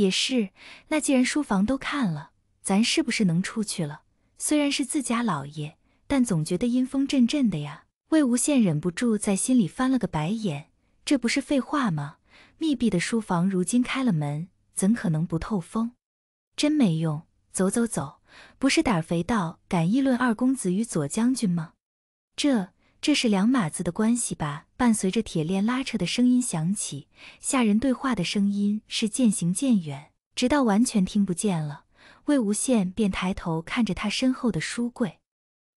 也是，那既然书房都看了，咱是不是能出去了？虽然是自家老爷，但总觉得阴风阵阵的呀。魏无羡忍不住在心里翻了个白眼，这不是废话吗？密闭的书房如今开了门，怎可能不透风？真没用，走走走，不是胆肥到敢议论二公子与左将军吗？这。这是两码子的关系吧？伴随着铁链拉扯的声音响起，下人对话的声音是渐行渐远，直到完全听不见了。魏无羡便抬头看着他身后的书柜，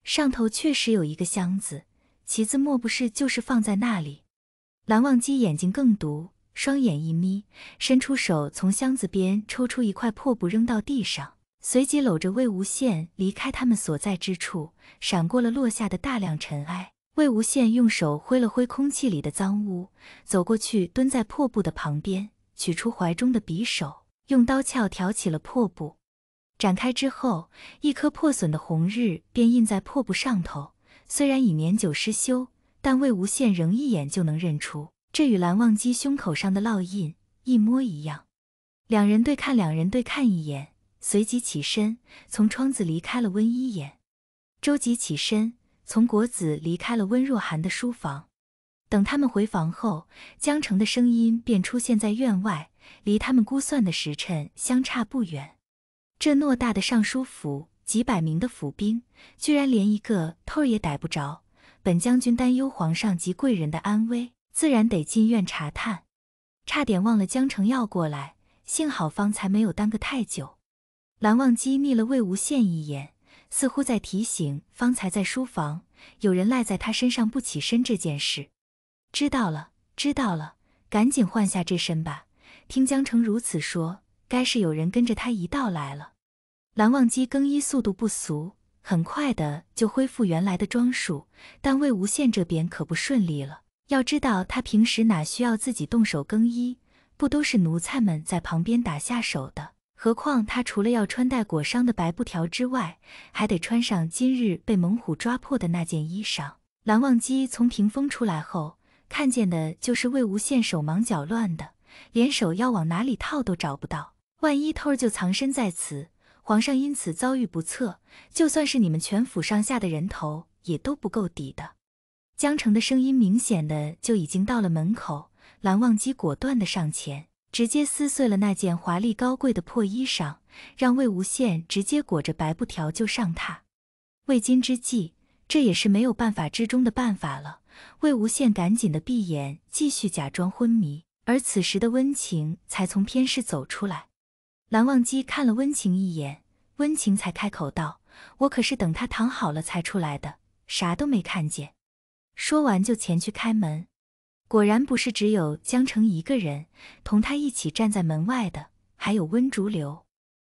上头确实有一个箱子，旗子莫不是就是放在那里？蓝忘机眼睛更毒，双眼一眯，伸出手从箱子边抽出一块破布扔到地上，随即搂着魏无羡离开他们所在之处，闪过了落下的大量尘埃。魏无羡用手挥了挥空气里的脏物，走过去蹲在破布的旁边，取出怀中的匕首，用刀鞘挑起了破布，展开之后，一颗破损的红日便印在破布上头。虽然已年久失修，但魏无羡仍一眼就能认出，这与蓝忘机胸口上的烙印一模一样。两人对看，两人对看一眼，随即起身，从窗子离开了温一眼。周吉起身。从国子离开了温若寒的书房，等他们回房后，江澄的声音便出现在院外，离他们估算的时辰相差不远。这偌大的尚书府，几百名的府兵，居然连一个偷儿也逮不着。本将军担忧皇上及贵人的安危，自然得进院查探。差点忘了江澄要过来，幸好方才没有耽搁太久。蓝忘机睨了魏无羡一眼。似乎在提醒方才在书房有人赖在他身上不起身这件事。知道了，知道了，赶紧换下这身吧。听江澄如此说，该是有人跟着他一道来了。蓝忘机更衣速度不俗，很快的就恢复原来的装束。但魏无羡这边可不顺利了。要知道他平时哪需要自己动手更衣，不都是奴才们在旁边打下手的？何况他除了要穿戴裹伤的白布条之外，还得穿上今日被猛虎抓破的那件衣裳。蓝忘机从屏风出来后，看见的就是魏无羡手忙脚乱的，连手要往哪里套都找不到。万一偷儿就藏身在此，皇上因此遭遇不测，就算是你们全府上下的人头也都不够抵的。江澄的声音明显的就已经到了门口，蓝忘机果断的上前。直接撕碎了那件华丽高贵的破衣裳，让魏无羡直接裹着白布条就上榻。未今之计，这也是没有办法之中的办法了。魏无羡赶紧的闭眼，继续假装昏迷。而此时的温情才从偏室走出来。蓝忘机看了温情一眼，温情才开口道：“我可是等他躺好了才出来的，啥都没看见。”说完就前去开门。果然不是只有江城一个人，同他一起站在门外的还有温竹流。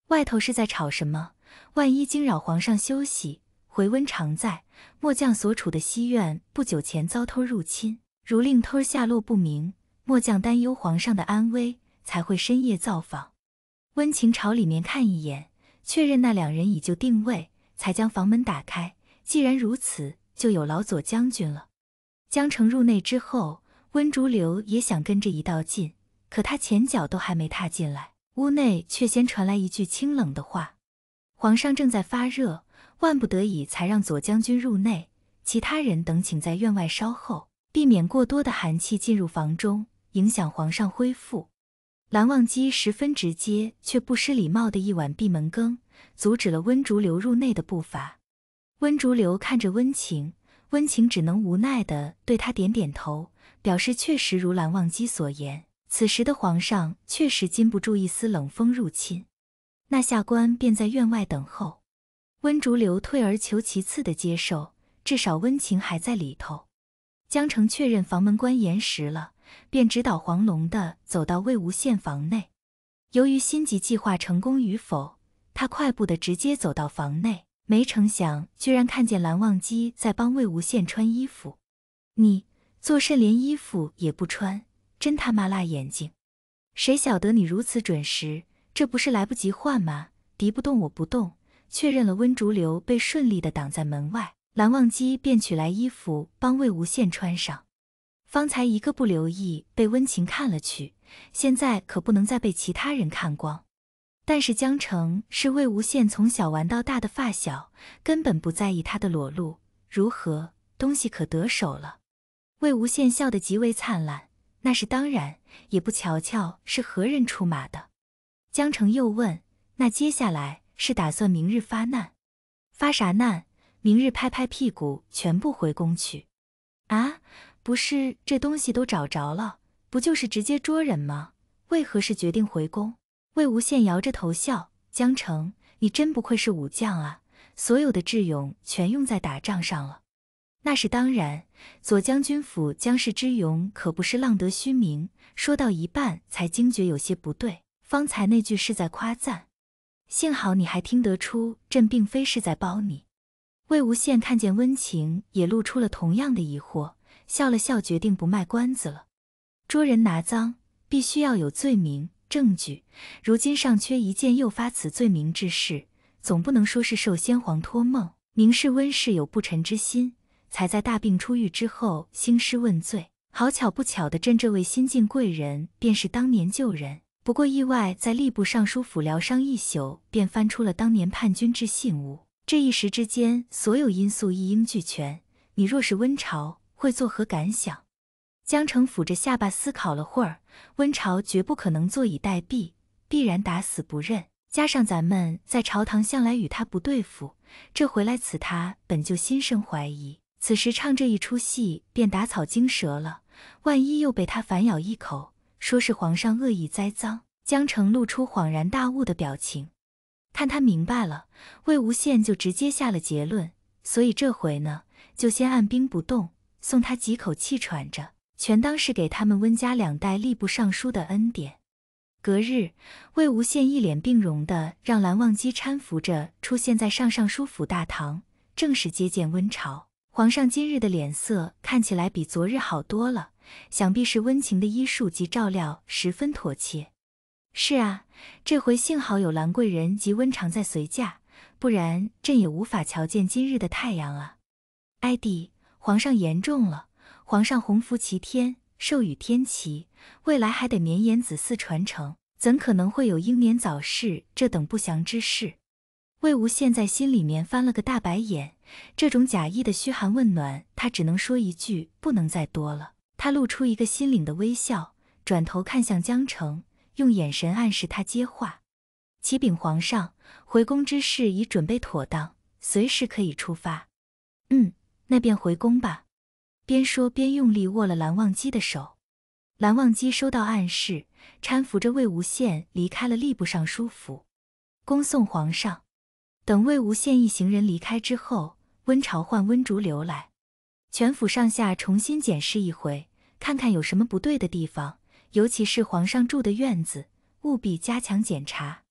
外头是在吵什么？万一惊扰皇上休息，回温常在，末将所处的西院不久前遭偷入侵，如令偷下落不明，末将担忧皇上的安危，才会深夜造访。温情朝里面看一眼，确认那两人已就定位，才将房门打开。既然如此，就有劳左将军了。江城入内之后。温竹流也想跟着一道进，可他前脚都还没踏进来，屋内却先传来一句清冷的话：“皇上正在发热，万不得已才让左将军入内，其他人等请在院外稍候，避免过多的寒气进入房中，影响皇上恢复。”蓝忘机十分直接却不失礼貌的一碗闭门羹，阻止了温竹流入内的步伐。温竹流看着温情。温情只能无奈的对他点点头，表示确实如蓝忘机所言。此时的皇上确实禁不住一丝冷风入侵，那下官便在院外等候。温竹流退而求其次的接受，至少温情还在里头。江澄确认房门关严实了，便指导黄龙的走到魏无羡房内。由于心急计划成功与否，他快步的直接走到房内。没成想，居然看见蓝忘机在帮魏无羡穿衣服。你做甚连衣服也不穿？真他妈辣眼睛！谁晓得你如此准时？这不是来不及换吗？敌不动，我不动。确认了温竹流被顺利的挡在门外，蓝忘机便取来衣服帮魏无羡穿上。方才一个不留意被温晴看了去，现在可不能再被其他人看光。但是江澄是魏无羡从小玩到大的发小，根本不在意他的裸露如何，东西可得手了。魏无羡笑得极为灿烂，那是当然，也不瞧瞧是何人出马的。江澄又问：“那接下来是打算明日发难？发啥难？明日拍拍屁股全部回宫去？啊？不是这东西都找着了，不就是直接捉人吗？为何是决定回宫？”魏无羡摇着头笑：“江澄，你真不愧是武将啊，所有的智勇全用在打仗上了。”“那是当然，左将军府江氏之勇可不是浪得虚名。”说到一半才惊觉有些不对，方才那句是在夸赞。幸好你还听得出，朕并非是在褒你。”魏无羡看见温情也露出了同样的疑惑，笑了笑，决定不卖关子了。“捉人拿赃，必须要有罪名。”证据如今尚缺一件诱发此罪名之事，总不能说是受先皇托梦，明氏温氏有不臣之心，才在大病初愈之后兴师问罪。好巧不巧的，朕这位新晋贵人便是当年旧人。不过意外在吏部尚书府疗伤一宿，便翻出了当年叛军之信物。这一时之间，所有因素一应俱全。你若是温朝，会作何感想？江澄抚着下巴思考了会儿，温晁绝不可能坐以待毙，必然打死不认。加上咱们在朝堂向来与他不对付，这回来此他本就心生怀疑，此时唱这一出戏便打草惊蛇了。万一又被他反咬一口，说是皇上恶意栽赃，江城露出恍然大悟的表情。看他明白了，魏无羡就直接下了结论。所以这回呢，就先按兵不动，送他几口气喘着。全当是给他们温家两代吏部尚书的恩典。隔日，魏无羡一脸病容的让蓝忘机搀扶着出现在上尚书府大堂，正式接见温晁。皇上今日的脸色看起来比昨日好多了，想必是温晴的医术及照料十分妥切。是啊，这回幸好有蓝贵人及温常在随驾，不然朕也无法瞧见今日的太阳啊。哀帝，皇上言重了。皇上洪福齐天，寿与天齐，未来还得绵延子嗣传承，怎可能会有英年早逝这等不祥之事？魏无羡在心里面翻了个大白眼，这种假意的嘘寒问暖，他只能说一句不能再多了。他露出一个心领的微笑，转头看向江澄，用眼神暗示他接话。启禀皇上，回宫之事已准备妥当，随时可以出发。嗯，那便回宫吧。边说边用力握了蓝忘机的手，蓝忘机收到暗示，搀扶着魏无羡离开了吏部尚书府，恭送皇上。等魏无羡一行人离开之后，温朝唤温竹流来，全府上下重新检视一回，看看有什么不对的地方，尤其是皇上住的院子，务必加强检查。